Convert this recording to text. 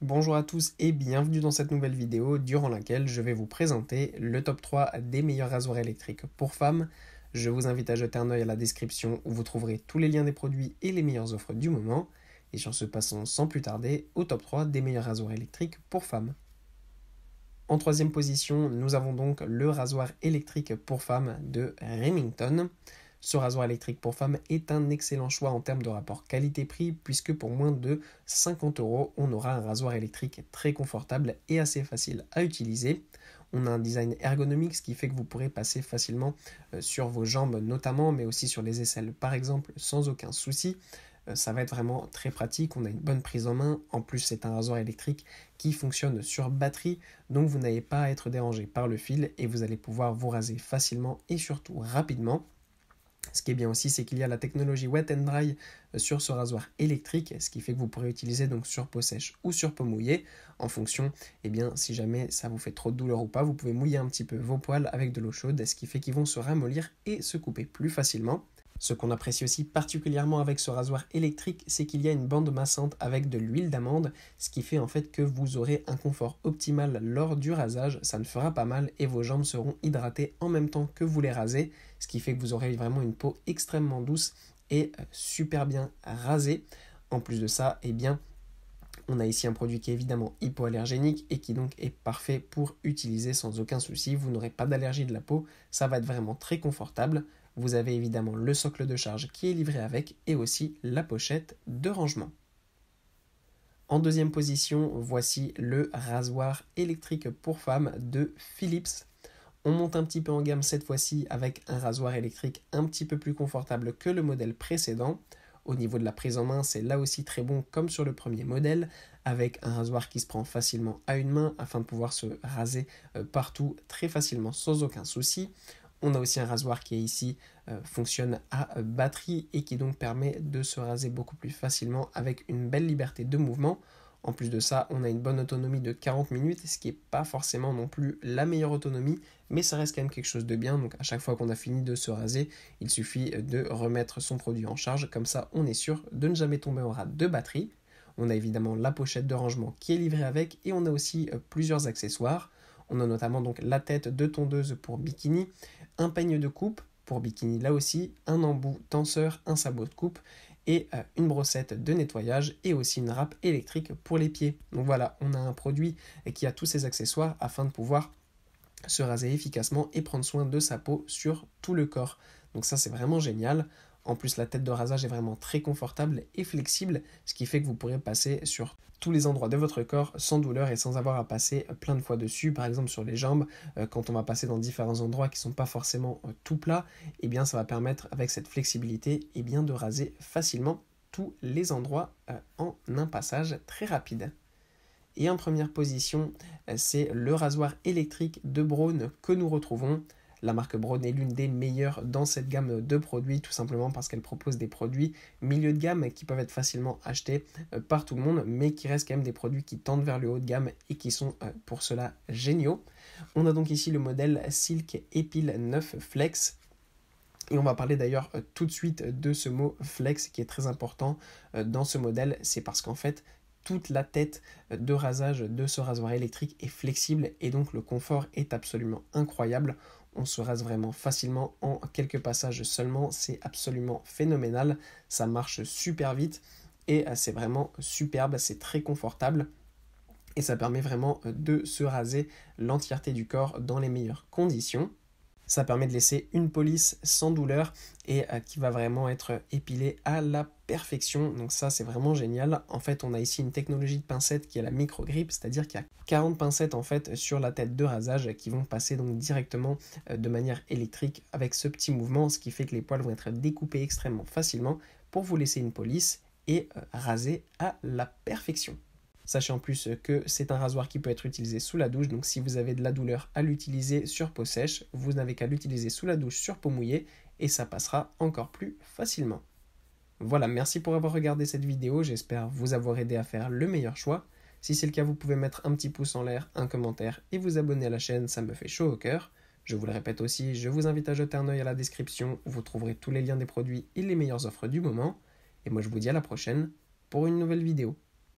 Bonjour à tous et bienvenue dans cette nouvelle vidéo durant laquelle je vais vous présenter le top 3 des meilleurs rasoirs électriques pour femmes. Je vous invite à jeter un œil à la description où vous trouverez tous les liens des produits et les meilleures offres du moment. Et sur ce passons sans plus tarder au top 3 des meilleurs rasoirs électriques pour femmes. En troisième position, nous avons donc le rasoir électrique pour femmes de Remington. Ce rasoir électrique pour femmes est un excellent choix en termes de rapport qualité-prix puisque pour moins de 50 euros, on aura un rasoir électrique très confortable et assez facile à utiliser. On a un design ergonomique, ce qui fait que vous pourrez passer facilement euh, sur vos jambes notamment, mais aussi sur les aisselles par exemple, sans aucun souci. Euh, ça va être vraiment très pratique, on a une bonne prise en main. En plus, c'est un rasoir électrique qui fonctionne sur batterie, donc vous n'allez pas à être dérangé par le fil et vous allez pouvoir vous raser facilement et surtout rapidement. Ce qui est bien aussi, c'est qu'il y a la technologie wet and dry euh, sur ce rasoir électrique, ce qui fait que vous pourrez utiliser donc sur peau sèche ou sur peau mouillée, en fonction, eh bien, si jamais ça vous fait trop de douleur ou pas, vous pouvez mouiller un petit peu vos poils avec de l'eau chaude, ce qui fait qu'ils vont se ramollir et se couper plus facilement. Ce qu'on apprécie aussi particulièrement avec ce rasoir électrique, c'est qu'il y a une bande massante avec de l'huile d'amande, ce qui fait en fait que vous aurez un confort optimal lors du rasage, ça ne fera pas mal et vos jambes seront hydratées en même temps que vous les rasez, ce qui fait que vous aurez vraiment une peau extrêmement douce et euh, super bien rasée. En plus de ça, eh bien, on a ici un produit qui est évidemment hypoallergénique et qui donc est parfait pour utiliser sans aucun souci. Vous n'aurez pas d'allergie de la peau, ça va être vraiment très confortable. Vous avez évidemment le socle de charge qui est livré avec et aussi la pochette de rangement. En deuxième position, voici le rasoir électrique pour femmes de Philips. On monte un petit peu en gamme cette fois-ci avec un rasoir électrique un petit peu plus confortable que le modèle précédent. Au niveau de la prise en main, c'est là aussi très bon comme sur le premier modèle, avec un rasoir qui se prend facilement à une main afin de pouvoir se raser euh, partout très facilement sans aucun souci. On a aussi un rasoir qui est ici, euh, fonctionne à euh, batterie et qui donc permet de se raser beaucoup plus facilement avec une belle liberté de mouvement. En plus de ça, on a une bonne autonomie de 40 minutes, ce qui n'est pas forcément non plus la meilleure autonomie, mais ça reste quand même quelque chose de bien. Donc à chaque fois qu'on a fini de se raser, il suffit euh, de remettre son produit en charge, comme ça on est sûr de ne jamais tomber en ras de batterie. On a évidemment la pochette de rangement qui est livrée avec et on a aussi plusieurs accessoires. On a notamment donc la tête de tondeuse pour bikini, un peigne de coupe pour bikini là aussi, un embout tenseur, un sabot de coupe et euh, une brossette de nettoyage et aussi une râpe électrique pour les pieds. Donc voilà, on a un produit qui a tous ces accessoires afin de pouvoir se raser efficacement et prendre soin de sa peau sur tout le corps. Donc ça c'est vraiment génial. En plus, la tête de rasage est vraiment très confortable et flexible, ce qui fait que vous pourrez passer sur tous les endroits de votre corps sans douleur et sans avoir à passer plein de fois dessus. Par exemple, sur les jambes, euh, quand on va passer dans différents endroits qui ne sont pas forcément euh, tout plats, eh bien, ça va permettre avec cette flexibilité eh bien, de raser facilement tous les endroits euh, en un passage très rapide. Et en première position, c'est le rasoir électrique de Braun que nous retrouvons la marque Braun est l'une des meilleures dans cette gamme de produits, tout simplement parce qu'elle propose des produits milieu de gamme qui peuvent être facilement achetés euh, par tout le monde, mais qui restent quand même des produits qui tendent vers le haut de gamme et qui sont euh, pour cela géniaux. On a donc ici le modèle Silk Epil 9 Flex et on va parler d'ailleurs euh, tout de suite de ce mot flex qui est très important dans ce modèle. C'est parce qu'en fait, toute la tête de rasage de ce rasoir électrique est flexible et donc le confort est absolument incroyable on se rase vraiment facilement en quelques passages seulement. C'est absolument phénoménal. Ça marche super vite et euh, c'est vraiment superbe. C'est très confortable et ça permet vraiment euh, de se raser l'entièreté du corps dans les meilleures conditions. Ça permet de laisser une police sans douleur et euh, qui va vraiment être épilée à la perfection. Donc ça, c'est vraiment génial. En fait, on a ici une technologie de pincette qui est la micro-grip, c'est-à-dire qu'il y a 40 pincettes en fait sur la tête de rasage qui vont passer donc directement euh, de manière électrique avec ce petit mouvement, ce qui fait que les poils vont être découpés extrêmement facilement pour vous laisser une police et euh, raser à la perfection. Sachez en plus que c'est un rasoir qui peut être utilisé sous la douche, donc si vous avez de la douleur à l'utiliser sur peau sèche, vous n'avez qu'à l'utiliser sous la douche sur peau mouillée et ça passera encore plus facilement. Voilà, merci pour avoir regardé cette vidéo, j'espère vous avoir aidé à faire le meilleur choix. Si c'est le cas, vous pouvez mettre un petit pouce en l'air, un commentaire et vous abonner à la chaîne, ça me fait chaud au cœur. Je vous le répète aussi, je vous invite à jeter un œil à la description vous trouverez tous les liens des produits et les meilleures offres du moment. Et moi je vous dis à la prochaine pour une nouvelle vidéo.